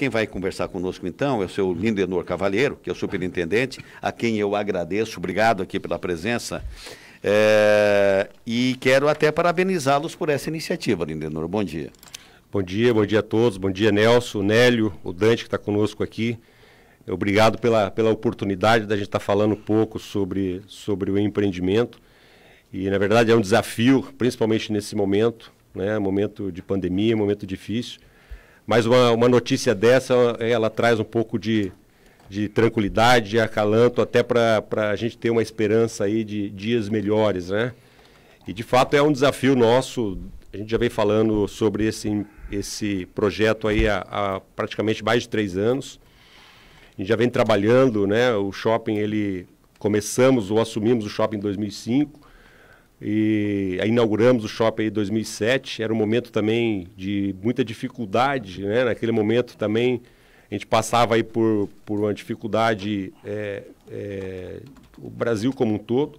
Quem vai conversar conosco então é o seu Lindenor Cavalheiro, que é o superintendente, a quem eu agradeço, obrigado aqui pela presença. É, e quero até parabenizá-los por essa iniciativa, Lindenor. Bom dia. Bom dia, bom dia a todos. Bom dia, Nelson, Nélio, o Dante que está conosco aqui. Obrigado pela, pela oportunidade da gente estar tá falando um pouco sobre, sobre o empreendimento. E, na verdade, é um desafio, principalmente nesse momento, né? momento de pandemia, momento difícil mas uma, uma notícia dessa, ela traz um pouco de, de tranquilidade, de acalanto, até para a gente ter uma esperança aí de dias melhores, né? E de fato é um desafio nosso, a gente já vem falando sobre esse, esse projeto aí há, há praticamente mais de três anos. A gente já vem trabalhando, né? O shopping, ele começamos ou assumimos o shopping em 2005 e inauguramos o shopping em 2007. Era um momento também de muita dificuldade, né? Naquele momento também a gente passava aí por, por uma dificuldade, é, é, o Brasil como um todo.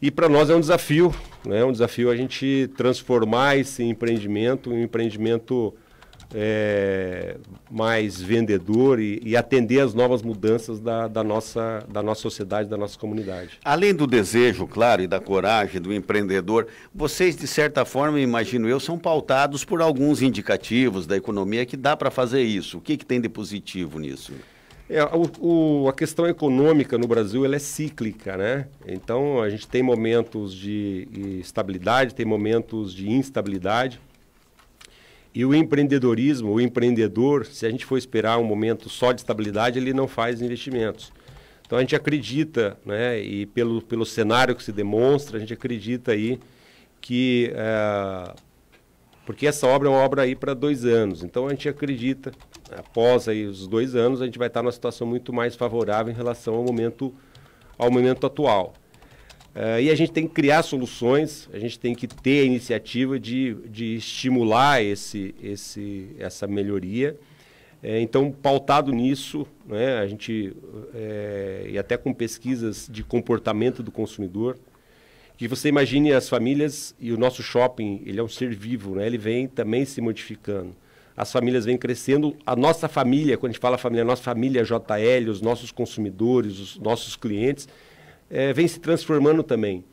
E para nós é um desafio, né? um desafio a gente transformar esse empreendimento em um empreendimento é, mais vendedor e, e, atender as novas mudanças da, da, nossa, da nossa sociedade, da nossa comunidade. Além do desejo, claro, e da coragem do empreendedor, vocês, de certa forma, imagino eu, são pautados por alguns indicativos da economia que dá para fazer isso. O que, que tem de positivo nisso? É, o, o, a questão econômica no Brasil ela é cíclica, né? Então a gente tem momentos de estabilidade, tem momentos de instabilidade. E o empreendedorismo, o empreendedor, se a gente for esperar um momento só de estabilidade, ele não faz investimentos. Então a gente acredita, né, e pelo, pelo cenário que se demonstra, a gente acredita aí que. É, porque essa obra é uma obra aí para dois anos. Então a gente acredita, após aí os dois anos, a gente vai estar numa situação muito mais favorável em relação ao momento, ao momento atual. Uh, e a gente tem que criar soluções, a gente tem que ter a iniciativa de, de estimular esse, esse, essa melhoria. É, então, pautado nisso, né, a gente, é, e até com pesquisas de comportamento do consumidor, que você imagine as famílias, e o nosso shopping, ele é um ser vivo, né, ele vem também se modificando. As famílias vêm crescendo, a nossa família, quando a gente fala família, a nossa família JL, os nossos consumidores, os nossos clientes, é, vem se transformando também.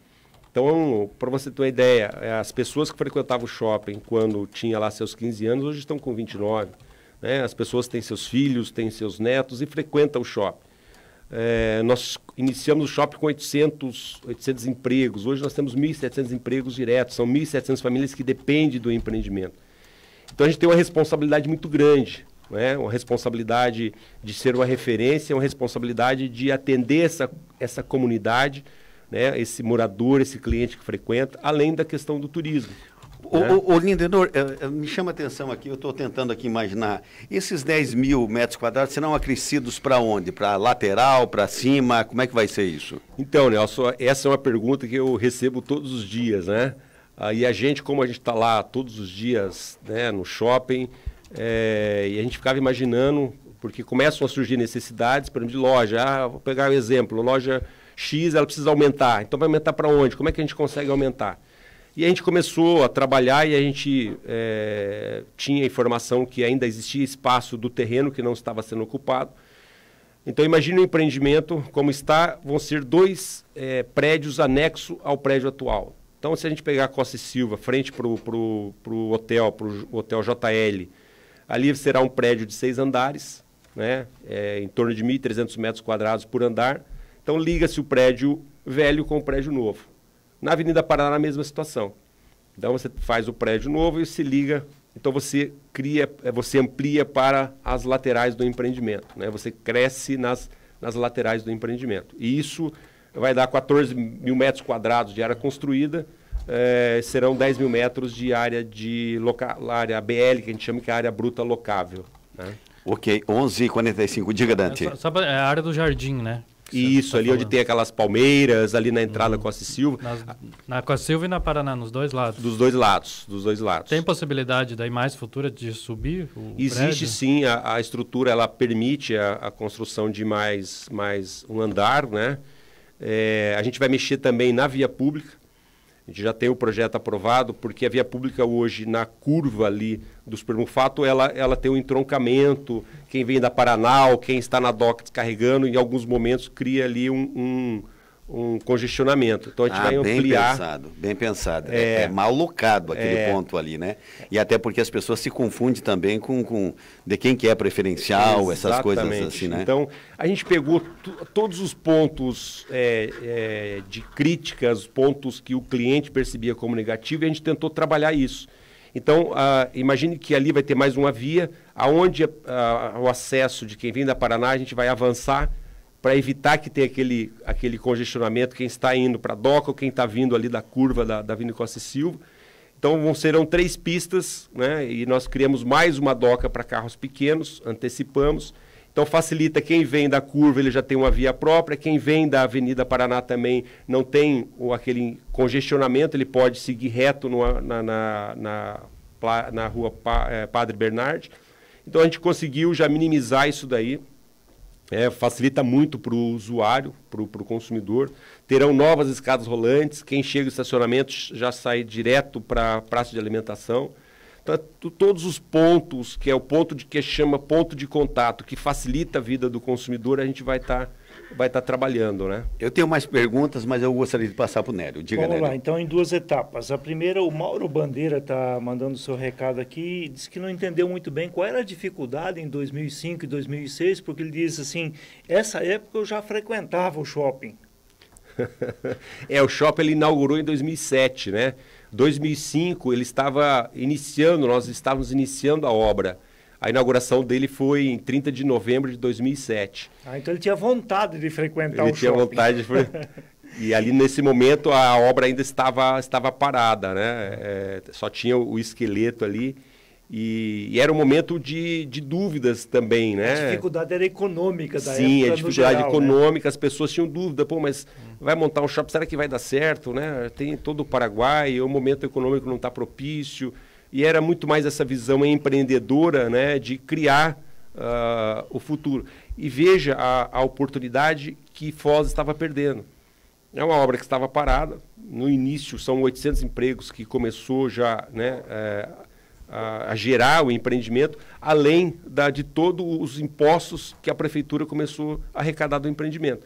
Então, para você ter uma ideia, é, as pessoas que frequentavam o shopping quando tinha lá seus 15 anos, hoje estão com 29. Né? As pessoas têm seus filhos, têm seus netos e frequentam o shopping. É, nós iniciamos o shopping com 800, 800 empregos. Hoje nós temos 1.700 empregos diretos. São 1.700 famílias que dependem do empreendimento. Então, a gente tem uma responsabilidade muito grande né? uma responsabilidade de ser uma referência, uma responsabilidade de atender essa, essa comunidade, né? esse morador, esse cliente que frequenta, além da questão do turismo. Ô, né? Lindenor, eh, eh, me chama a atenção aqui, eu estou tentando aqui imaginar. Esses 10 mil metros quadrados serão acrescidos para onde? Para lateral, para cima? Como é que vai ser isso? Então, Nelson, essa é uma pergunta que eu recebo todos os dias, né? Ah, e a gente, como a gente está lá todos os dias né, no shopping, é, e a gente ficava imaginando, porque começam a surgir necessidades, por exemplo, de loja. Ah, vou pegar o um exemplo, loja X, ela precisa aumentar. Então vai aumentar para onde? Como é que a gente consegue aumentar? E a gente começou a trabalhar e a gente é, tinha informação que ainda existia espaço do terreno que não estava sendo ocupado. Então imagine o empreendimento como está, vão ser dois é, prédios anexo ao prédio atual. Então se a gente pegar a Costa e Silva, frente para o hotel, para o hotel JL, Ali será um prédio de seis andares, né? É, em torno de 1.300 metros quadrados por andar. Então liga-se o prédio velho com o prédio novo. Na Avenida Paraná, a mesma situação. Então você faz o prédio novo e se liga. Então você cria, é, você amplia para as laterais do empreendimento. Né? Você cresce nas, nas laterais do empreendimento. E isso vai dar 14 mil metros quadrados de área construída é, serão 10 mil metros de área de loca, área BL, que a gente chama que é área bruta locável. Né? Ok, 11h45, diga Dante. É, só, só pra, é a área do jardim, né? Isso, tá ali falando. onde tem aquelas palmeiras, ali na entrada uhum. Costa Silva. na Costa Silva e na Paraná, nos dois lados. Dos dois lados, dos dois lados. Tem possibilidade daí mais futura de subir Existe prédio? sim, a, a, estrutura ela permite a, a, construção de mais, mais um andar, né? É, a gente vai mexer também na via pública, a gente já tem o projeto aprovado, porque a via pública hoje, na curva ali do Supermufato, ela, ela tem um entroncamento. Quem vem da ou quem está na DOC descarregando, em alguns momentos cria ali um, um, um congestionamento. Então a gente ah, vai ampliar. Bem pensado, bem pensado. É, é, é mal locado aquele é, ponto ali, né? E até porque as pessoas se confundem também com, com de quem que é preferencial, essas coisas assim, né? Então a gente pegou todos os pontos é, é, de críticas, pontos que o cliente percebia como negativo e a gente tentou trabalhar isso. Então, ah, imagine que ali vai ter mais uma via, aonde ah, o acesso de quem vem da Paraná, a gente vai avançar para evitar que tenha aquele, aquele congestionamento, quem está indo para a DOCA ou quem está vindo ali da curva da, da Avenida Costa e Silva. Então vão, serão três pistas, né? E nós criamos mais uma doca para carros pequenos, antecipamos. Então facilita quem vem da curva, ele já tem uma via própria, quem vem da Avenida Paraná também não tem o, aquele congestionamento, ele pode seguir reto no, na, na, na, na, rua pa, é, Padre Bernard. Então a gente conseguiu já minimizar isso daí. É, facilita muito para o usuário, para o consumidor. Terão novas escadas rolantes, quem chega em estacionamento já sai direto para a praça de alimentação. Então, é todos os pontos, que é o ponto de que chama ponto de contato, que facilita a vida do consumidor, a gente vai estar tá vai estar tá trabalhando, né? Eu tenho mais perguntas, mas eu gostaria de passar para o Nélio. Diga, Vamos Nélio. lá, então, em duas etapas. A primeira, o Mauro Bandeira está mandando seu recado aqui, diz que não entendeu muito bem qual era a dificuldade em 2005 e 2006, porque ele diz assim, essa época eu já frequentava o shopping. é, o shopping ele inaugurou em 2007, né? 2005 ele estava iniciando, nós estávamos iniciando a obra. A inauguração dele foi em 30 de novembro de 2007. Ah, então ele tinha vontade de frequentar ele o shopping. Ele tinha vontade de frequentar. E ali nesse momento a obra ainda estava, estava parada, né? É, só tinha o esqueleto ali. E, e era um momento de, de, dúvidas também, né? A dificuldade era econômica da Sim, época, a dificuldade geral, né? econômica, né? as pessoas tinham dúvida, pô, mas vai montar um shopping, será que vai dar certo, né? Tem todo o Paraguai, o momento econômico não está propício e era muito mais essa visão empreendedora né, de criar uh, o futuro. E veja a, a oportunidade que Foz estava perdendo. É uma obra que estava parada. No início, são 800 empregos que começou já né, é, a, a, gerar o empreendimento, além da, de todos os impostos que a prefeitura começou a arrecadar do empreendimento.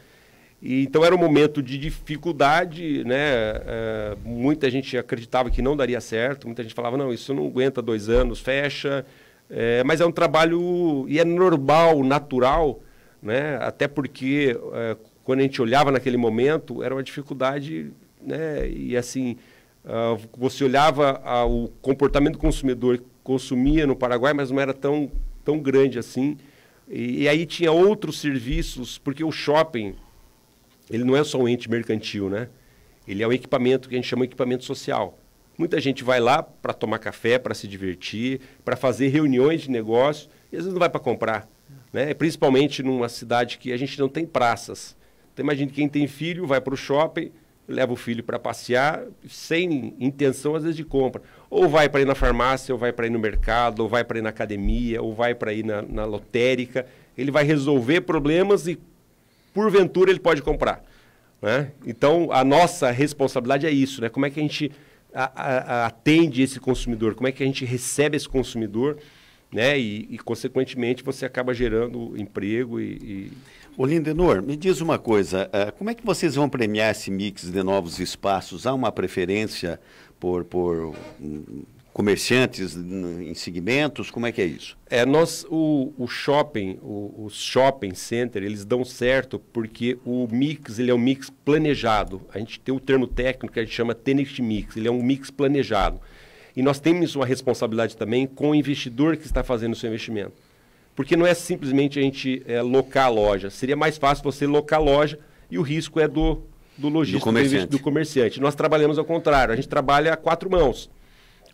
E, então era um momento de dificuldade, né? É, muita gente acreditava que não daria certo, muita gente falava, não, isso não aguenta dois anos, fecha. É, mas é um trabalho, e é normal, natural, né? até porque é, quando a gente olhava naquele momento, era uma dificuldade, né? e assim, uh, você olhava ah, o comportamento do consumidor que consumia no Paraguai, mas não era tão, tão grande assim. e, e aí tinha outros serviços, porque o shopping ele não é só um ente mercantil, né? Ele é um equipamento que a gente chama de equipamento social. Muita gente vai lá para tomar café, para se divertir, para fazer reuniões de negócio, e às vezes não vai para comprar. Né? Principalmente numa cidade que a gente não tem praças. Então, imagine quem tem filho vai para o shopping, leva o filho para passear, sem intenção, às vezes, de compra. Ou vai para ir na farmácia, ou vai para ir no mercado, ou vai para ir na academia, ou vai para ir na, na lotérica. Ele vai resolver problemas e porventura ele pode comprar. Né? Então, a nossa responsabilidade é isso, né? Como é que a gente a, a, atende esse consumidor? Como é que a gente recebe esse consumidor? Né? E, e consequentemente, você acaba gerando emprego e... e... O Lindenor, me diz uma coisa, uh, como é que vocês vão premiar esse mix de novos espaços? Há uma preferência por, por um, comerciantes em segmentos? Como é que é isso? É, nós, o, o shopping, os shopping center, eles dão certo porque o mix, ele é um mix planejado. A gente tem o um termo técnico que a gente chama tenant mix, ele é um mix planejado. E nós temos uma responsabilidade também com o investidor que está fazendo o seu investimento. Porque não é simplesmente a gente é, locar a loja. Seria mais fácil você locar a loja e o risco é do, do lojista, do comerciante. do comerciante. Nós trabalhamos ao contrário, a gente trabalha a quatro mãos.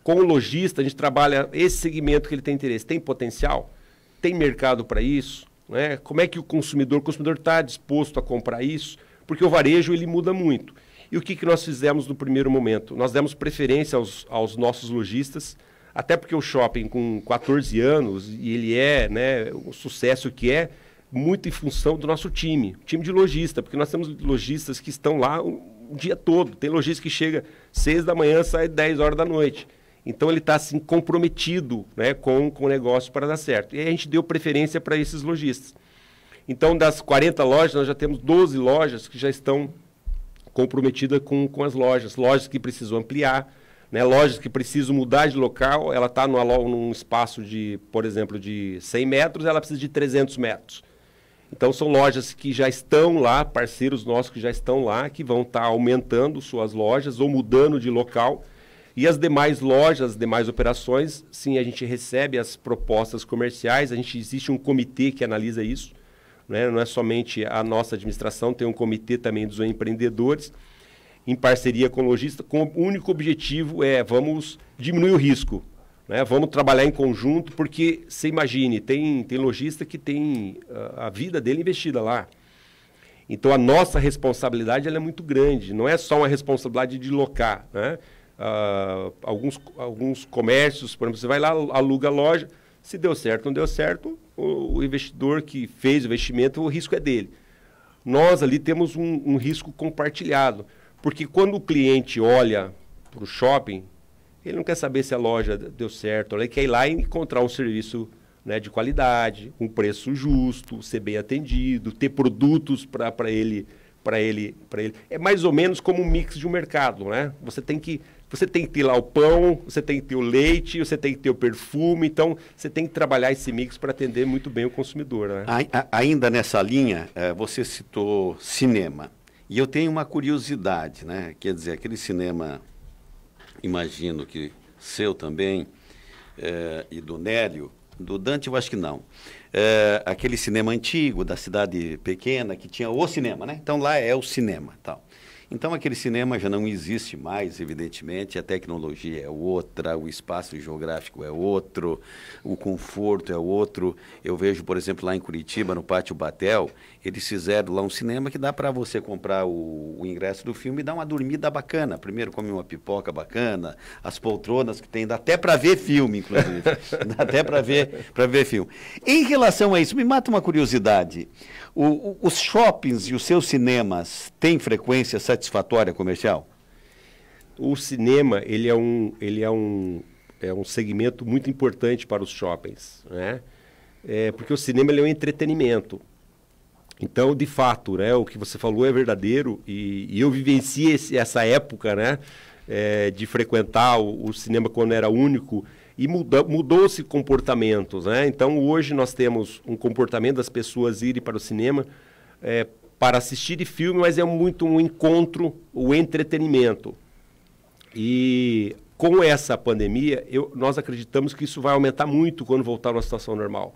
Com o lojista, a gente trabalha esse segmento que ele tem interesse. Tem potencial? Tem mercado para isso? Né? Como é que o consumidor, consumidor está disposto a comprar isso? Porque o varejo ele muda muito. E o que, que nós fizemos no primeiro momento? Nós demos preferência aos, aos nossos lojistas, até porque o shopping com 14 anos, e ele é né, o sucesso que é, muito em função do nosso time, time de lojista, porque nós temos lojistas que estão lá o, o dia todo. Tem lojista que chega 6 da manhã, sai 10 horas da noite. Então ele está assim comprometido né, com, com o negócio para dar certo. E a gente deu preferência para esses lojistas. Então, das 40 lojas, nós já temos 12 lojas que já estão comprometidas com, com as lojas. Lojas que precisam ampliar, né, lojas que precisam mudar de local. Ela está num espaço de, por exemplo, de 100 metros, ela precisa de 300 metros. Então, são lojas que já estão lá, parceiros nossos que já estão lá, que vão estar tá aumentando suas lojas ou mudando de local e as demais lojas, as demais operações, sim, a gente recebe as propostas comerciais, a gente existe um comitê que analisa isso, né? não é somente a nossa administração, tem um comitê também dos empreendedores, em parceria com o lojista, com o único objetivo é vamos diminuir o risco, né? vamos trabalhar em conjunto, porque você imagine, tem, tem lojista que tem ah, a, vida dele investida lá. Então a nossa responsabilidade ela é muito grande, não é só uma responsabilidade de locar, né? uh, alguns, alguns comércios, por exemplo, você vai lá, aluga a loja, se deu certo, não deu certo, o, o investidor que fez o investimento, o risco é dele. Nós ali temos um, um risco compartilhado, porque quando o cliente olha para o shopping, ele não quer saber se a loja deu certo, ele quer ir lá e encontrar um serviço né, de qualidade, um preço justo, ser bem atendido, ter produtos para ele para ele para ele. É mais ou menos como um mix de um mercado, né? Você tem que você tem que ter lá o pão, você tem que ter o leite, você tem que ter o perfume. Então, você tem que trabalhar esse mix para atender muito bem o consumidor. Né? Ainda nessa linha, eh, você citou cinema. E eu tenho uma curiosidade, né? Quer dizer, aquele cinema, imagino que seu também, é, e do Nélio, do Dante eu acho que não. É, aquele cinema antigo da cidade pequena que tinha o cinema, né? Então lá é o cinema, tal. Então aquele cinema já não existe mais, evidentemente, a tecnologia é outra, o espaço geográfico é outro, o conforto é outro. Eu vejo, por exemplo, lá em Curitiba, no Pátio Batel, eles fizeram lá um cinema que dá para você comprar o, o, ingresso do filme e dar uma dormida bacana. Primeiro come uma pipoca bacana, as poltronas que tem, dá até para ver filme, inclusive. dá até para ver, para ver filme. Em relação a isso, me mata uma curiosidade. O, o, os shoppings e os seus cinemas têm frequência satisfatória comercial? O cinema ele é um, ele é um, é um segmento muito importante para os shoppings, né? É, porque o cinema ele é um entretenimento. Então, de fato, né, o que você falou é verdadeiro e, e eu vivenciei essa época né, é, de frequentar o, o cinema quando era único e mudou-se comportamentos. Né? Então, hoje nós temos um comportamento das pessoas irem para o cinema é, para assistir filme, mas é muito um encontro, o um entretenimento. E com essa pandemia, eu, nós acreditamos que isso vai aumentar muito quando voltar a uma situação normal.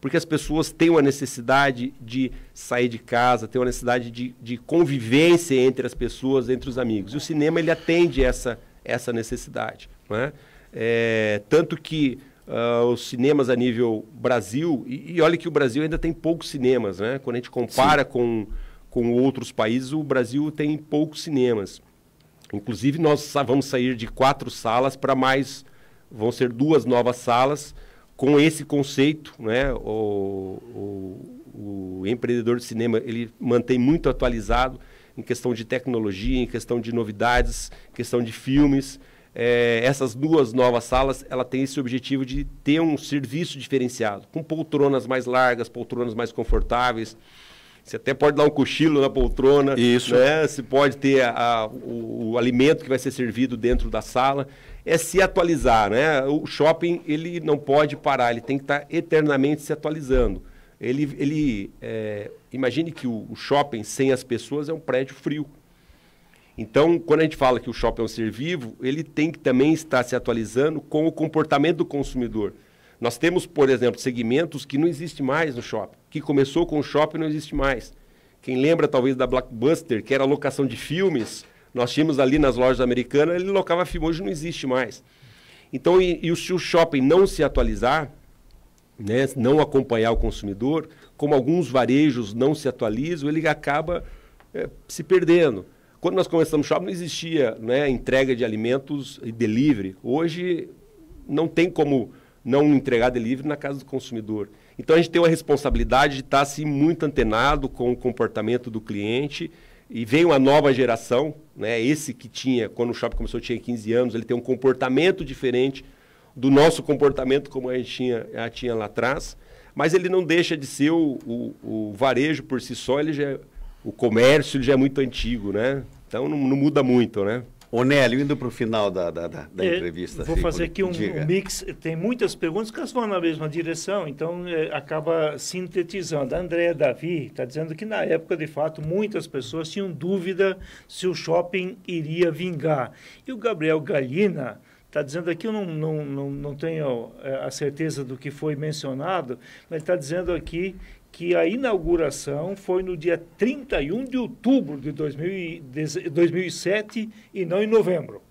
Porque as pessoas têm uma necessidade de sair de casa, têm uma necessidade de, de convivência entre as pessoas, entre os amigos. E o cinema ele atende essa, essa necessidade. Não é? É, tanto que uh, os cinemas a nível Brasil, e, e, olha que o Brasil ainda tem poucos cinemas, né? Quando a gente compara com, com outros países, o Brasil tem poucos cinemas. Inclusive, nós vamos sair de quatro salas para mais, vão ser duas novas salas com esse conceito, né? O, o, o empreendedor de cinema, ele mantém muito atualizado em questão de tecnologia, em questão de novidades, em questão de filmes é, essas duas novas salas, ela tem esse objetivo de ter um serviço diferenciado, com poltronas mais largas, poltronas mais confortáveis. Você até pode dar um cochilo na poltrona. Isso. Né? Você pode ter a, a, o, o, alimento que vai ser servido dentro da sala. É se atualizar, né? O shopping, ele não pode parar, ele tem que estar eternamente se atualizando. Ele, ele é, imagine que o, o shopping sem as pessoas é um prédio frio. Então, quando a gente fala que o shopping é um ser vivo, ele tem que também estar se atualizando com o comportamento do consumidor. Nós temos, por exemplo, segmentos que não existem mais no shopping, que começou com o shopping não existe mais. Quem lembra talvez da Blockbuster, que era locação de filmes, nós tínhamos ali nas lojas americanas, ele locava filme, hoje não existe mais. Então, e, e se o shopping não se atualizar, né, não acompanhar o consumidor, como alguns varejos não se atualizam, ele acaba é, se perdendo. Quando nós começamos o shopping, não existia né, entrega de alimentos e delivery. Hoje, não tem como não entregar delivery na casa do consumidor. Então, a gente tem uma responsabilidade de estar assim, muito antenado com o comportamento do cliente. E vem uma nova geração, né? esse que tinha, quando o shopping começou, tinha 15 anos, ele tem um comportamento diferente do nosso comportamento como a gente tinha, a tinha lá atrás. Mas ele não deixa de ser o, o, o varejo por si só, ele já é o comércio já é muito antigo, né? Então não, não muda muito, né? O Nélio, indo para o final da, da, da, é, entrevista. Vou assim, fazer aqui um, um, mix. Tem muitas perguntas que elas vão na mesma direção, então é, acaba sintetizando. A Andréa Davi está dizendo que na época, de fato, muitas pessoas tinham dúvida se o shopping iria vingar. E o Gabriel Galina Está dizendo aqui, eu não, não, não, não tenho é, a certeza do que foi mencionado, mas está dizendo aqui que a inauguração foi no dia 31 de outubro de 2007 e não em novembro.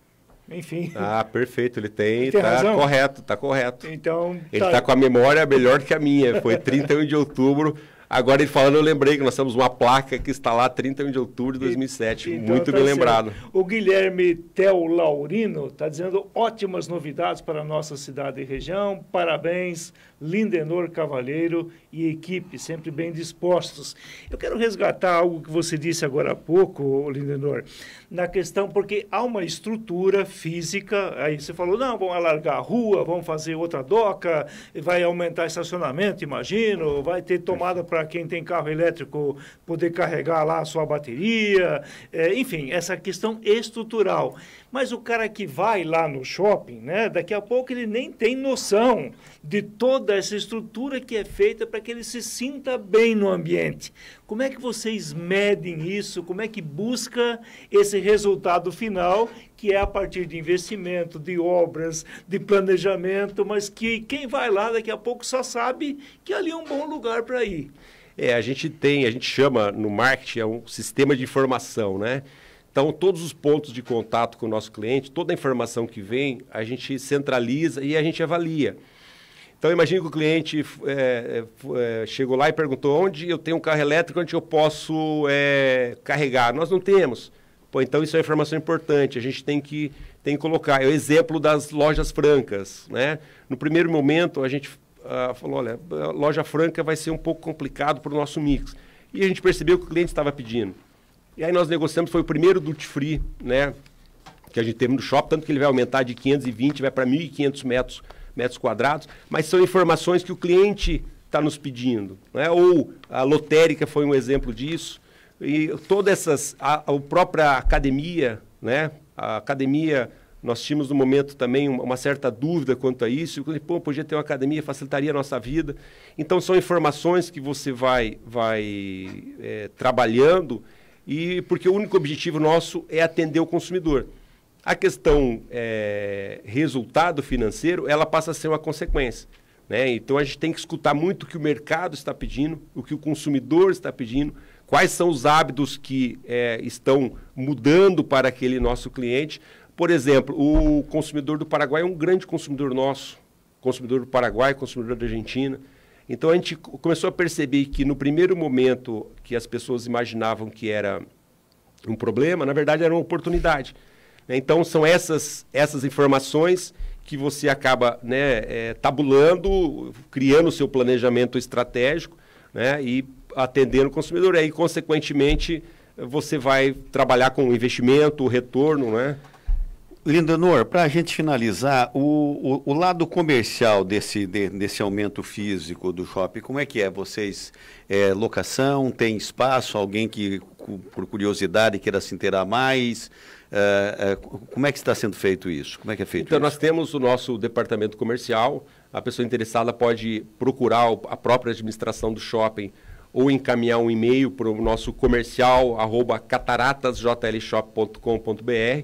Enfim. Ah, perfeito. Ele tem. tá correto, tá correto. Então. Ele está tá... com a memória melhor que a minha. Foi 31 de outubro Agora ele falando, eu lembrei que nós temos uma placa que está lá 31 de outubro de 2007. Então, Muito tá bem certo. Assim, lembrado. O Guilherme Tel Laurino está dizendo ótimas novidades para a nossa cidade e região. Parabéns Lindenor Cavalheiro e equipe, sempre bem dispostos. Eu quero resgatar algo que você disse agora há pouco, Lindenor, na questão, porque há uma estrutura física, aí você falou, não, vão alargar a rua, vão fazer outra doca, vai aumentar estacionamento, imagino, vai ter tomada para quem tem carro elétrico poder carregar lá a sua bateria, é, enfim, essa questão estrutural. Mas o cara que vai lá no shopping, né, daqui a pouco ele nem tem noção de toda toda essa estrutura que é feita para que ele se sinta bem no ambiente. Como é que vocês medem isso? Como é que busca esse resultado final, que é a partir de investimento, de obras, de planejamento, mas que quem vai lá daqui a pouco só sabe que ali é um bom lugar para ir. É, a gente tem, a gente chama no marketing é um sistema de informação, né? Então, todos os pontos de contato com o nosso cliente, toda a informação que vem, a gente centraliza e a gente avalia. Então, imagine que o cliente é, é, chegou lá e perguntou onde eu tenho um carro elétrico, onde eu posso é, carregar. Nós não temos. Pô, então, isso é uma informação importante. A gente tem que, tem que colocar. É o exemplo das lojas francas. Né? No primeiro momento, a gente ah, falou, olha, loja franca vai ser um pouco complicado para o nosso mix. E a gente percebeu que o cliente estava pedindo. E aí nós negociamos, foi o primeiro duty free né, que a gente teve no shopping, tanto que ele vai aumentar de 520, vai para 1.500 metros metros quadrados, mas são informações que o cliente está nos pedindo. Né? Ou a lotérica foi um exemplo disso. E todas essas, a, a própria academia, né? a academia, nós tínhamos no momento também uma, certa dúvida quanto a isso. E, pô, podia ter uma academia, facilitaria a nossa vida. Então, são informações que você vai, vai é, trabalhando, e porque o único objetivo nosso é atender o consumidor. A questão é, resultado financeiro, ela passa a ser uma consequência. Né? Então a gente tem que escutar muito o que o mercado está pedindo, o que o consumidor está pedindo, quais são os hábitos que é, estão mudando para aquele nosso cliente. Por exemplo, o consumidor do Paraguai é um grande consumidor nosso, consumidor do Paraguai, consumidor da Argentina. Então a gente começou a perceber que no primeiro momento que as pessoas imaginavam que era um problema, na verdade era uma oportunidade. Né? Então, são essas, essas informações que você acaba né, é, tabulando, criando o seu planejamento estratégico né, e atendendo o consumidor. E aí, consequentemente, você vai trabalhar com o investimento, o retorno, né? Nor para a gente finalizar, o, o, o lado comercial desse, de, desse aumento físico do shopping, como é que é? Vocês, é, locação, tem espaço, alguém que, por curiosidade, queira se inteirar mais? Eh, eh, como é que está sendo feito isso? Como é que é feito Então, isso? nós temos o nosso departamento comercial. A pessoa interessada pode procurar a própria administração do shopping ou encaminhar um e-mail para o nosso comercial, arroba cataratasjlshop.com.br. É,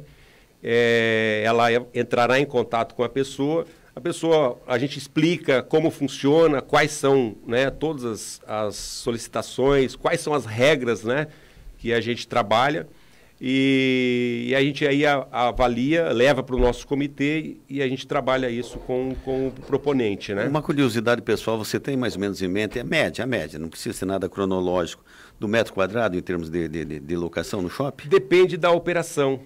eh, ela entrará em contato com a pessoa. A pessoa, a gente explica como funciona, quais são né, todas as, as solicitações, quais são as regras né, que a gente trabalha. E, e, a gente aí a, a avalia, leva para o nosso comitê e a gente trabalha isso com, com o proponente, né? Uma curiosidade pessoal, você tem mais ou menos em mente, é média, a é média, não precisa ser nada cronológico, do metro quadrado em termos de, de, de locação no shopping? Depende da operação.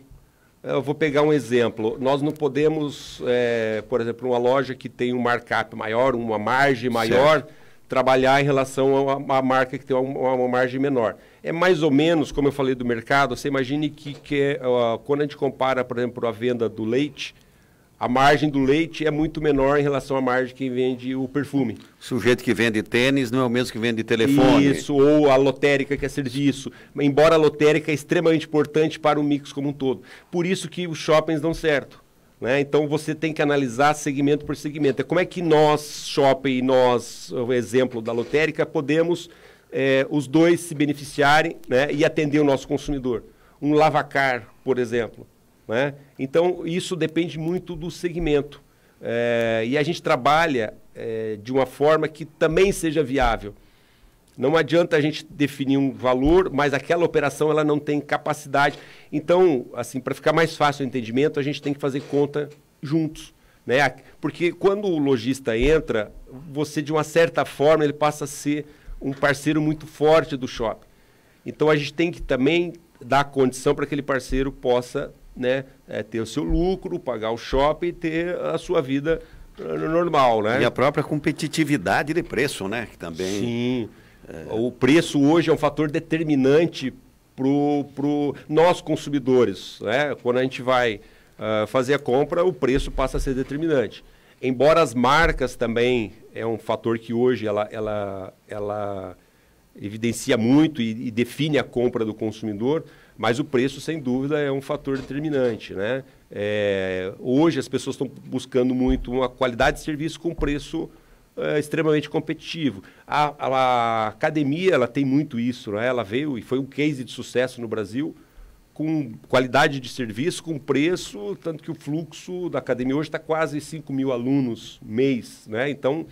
Eu vou pegar um exemplo. Nós não podemos, é, por exemplo, uma loja que tem um markup maior, uma margem maior... Certo trabalhar em relação a uma marca que tem uma, uma, margem menor. É mais ou menos, como eu falei do mercado, você imagine que, que é, uh, quando a gente compara, por exemplo, a venda do leite, a margem do leite é muito menor em relação à margem que vende o perfume. O sujeito que vende tênis não é o mesmo que vende telefone. Isso, ou a lotérica que é serviço. Embora a lotérica é extremamente importante para o mix como um todo. Por isso que os shoppings dão certo né? Então você tem que analisar segmento por segmento. É como é que nós, shopping, nós, o exemplo da lotérica, podemos é, os dois se beneficiarem né? e atender o nosso consumidor. Um lavacar, por exemplo. Né? Então isso depende muito do segmento. É, e a gente trabalha é, de uma forma que também seja viável. Não adianta a gente definir um valor, mas aquela operação ela não tem capacidade. Então, assim, para ficar mais fácil o entendimento, a gente tem que fazer conta juntos. Né? Porque quando o lojista entra, você, de uma certa forma, ele passa a ser um parceiro muito forte do shopping. Então, a gente tem que também dar condição para aquele parceiro possa né, é, ter o seu lucro, pagar o shopping e ter a sua vida ah, normal, né? E a própria competitividade de preço, né? Que também... Sim. É. O preço hoje é um fator determinante para nós consumidores. Né? Quando a gente vai uh, fazer a compra, o preço passa a ser determinante. Embora as marcas também é um fator que hoje ela, ela, ela evidencia muito e, e define a compra do consumidor, mas o preço, sem dúvida, é um fator determinante. Né? É, hoje as pessoas estão buscando muito uma qualidade de serviço com preço é, extremamente competitivo. A, a, academia ela tem muito isso, né? ela veio e foi um case de sucesso no Brasil com qualidade de serviço, com preço, tanto que o fluxo da academia hoje está quase 5 mil alunos mês. Né? Então,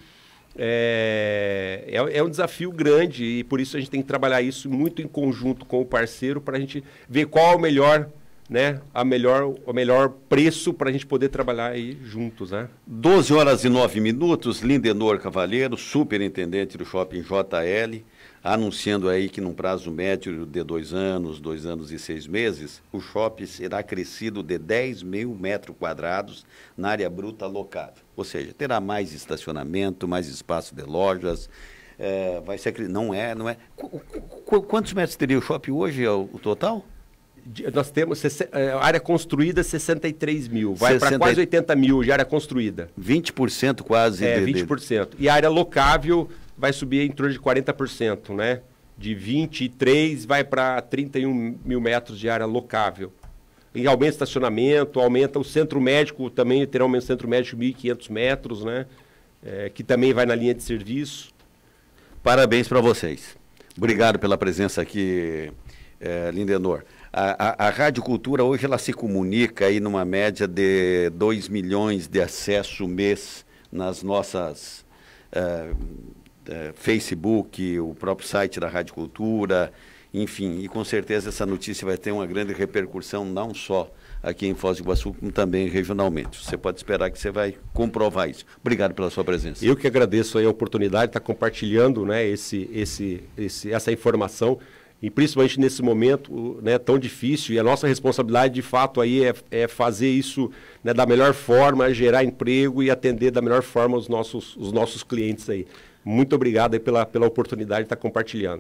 é, é, é, um desafio grande e por isso a gente tem que trabalhar isso muito em conjunto com o parceiro para a gente ver qual é o melhor né, a melhor, o melhor preço para a gente poder trabalhar aí juntos. Né? 12 horas e 9 minutos, Lindenor Cavaleiro, superintendente do shopping JL, anunciando aí que num prazo médio de dois anos, dois anos e seis meses, o shopping será crescido de 10 mil metros quadrados na área bruta alocada. Ou seja, terá mais estacionamento, mais espaço de lojas, é, vai ser não é não é -qu -qu quantos metros teria o shopping hoje é o total nós temos é, área construída 63 mil, vai 60... para quase 80 mil de área construída. 20% quase. É, de, 20%. De... E a área locável vai subir em torno de 40%, né? De 23 vai para 31 mil metros de área locável. E aumenta o estacionamento, aumenta o centro médico também, terá aumento do centro médico 1.500 metros, né? É, que também vai na linha de serviço. Parabéns para vocês. Obrigado pela presença aqui, é, Lindenor, a, a, a Rádio Cultura hoje ela se comunica aí numa média de 2 milhões de acesso mês nas nossas é, é, Facebook, o próprio site da Rádio Cultura, enfim, e com certeza essa notícia vai ter uma grande repercussão não só aqui em Foz do Iguaçu, como também regionalmente. Você pode esperar que você vai comprovar isso. Obrigado pela sua presença. Eu que agradeço a oportunidade de estar compartilhando né, esse, esse, esse, essa informação e principalmente nesse momento né, tão difícil. E a nossa responsabilidade, de fato, aí é, é fazer isso né, da melhor forma, gerar emprego e atender da melhor forma os nossos, os nossos clientes aí. Muito obrigado aí pela, pela oportunidade de estar compartilhando.